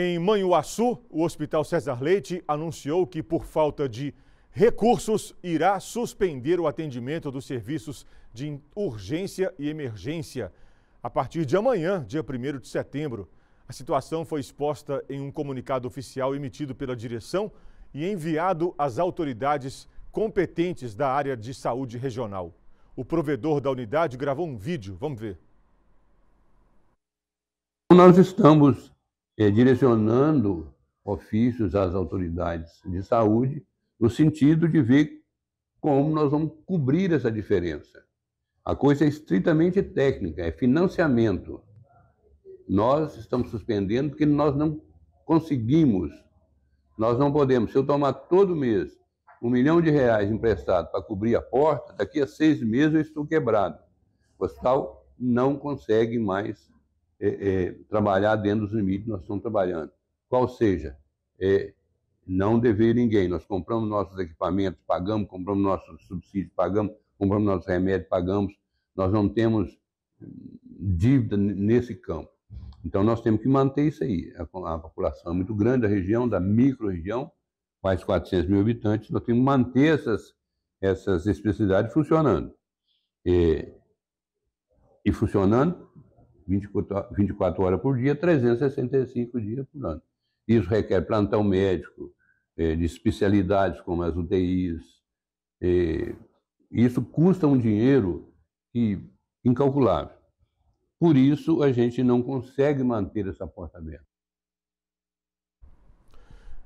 Em Manhuaçu, o Hospital César Leite anunciou que, por falta de recursos, irá suspender o atendimento dos serviços de urgência e emergência a partir de amanhã, dia 1 de setembro. A situação foi exposta em um comunicado oficial emitido pela direção e enviado às autoridades competentes da área de saúde regional. O provedor da unidade gravou um vídeo. Vamos ver. Então, nós estamos é, direcionando ofícios às autoridades de saúde, no sentido de ver como nós vamos cobrir essa diferença. A coisa é estritamente técnica, é financiamento. Nós estamos suspendendo porque nós não conseguimos, nós não podemos. Se eu tomar todo mês um milhão de reais emprestado para cobrir a porta, daqui a seis meses eu estou quebrado. O hospital não consegue mais é, é, trabalhar dentro dos limites que nós estamos trabalhando. Qual seja, é, não dever ninguém. Nós compramos nossos equipamentos, pagamos, compramos nossos subsídios, pagamos, compramos nossos remédios, pagamos. Nós não temos dívida nesse campo. Então nós temos que manter isso aí. A, a população é muito grande, a região, da micro-região, de 400 mil habitantes, nós temos que manter essas, essas especificidades funcionando. É, e funcionando 24, 24 horas por dia, 365 dias por ano. Isso requer plantão médico, eh, de especialidades como as UTIs. Eh, isso custa um dinheiro que, incalculável. Por isso, a gente não consegue manter esse apartamento.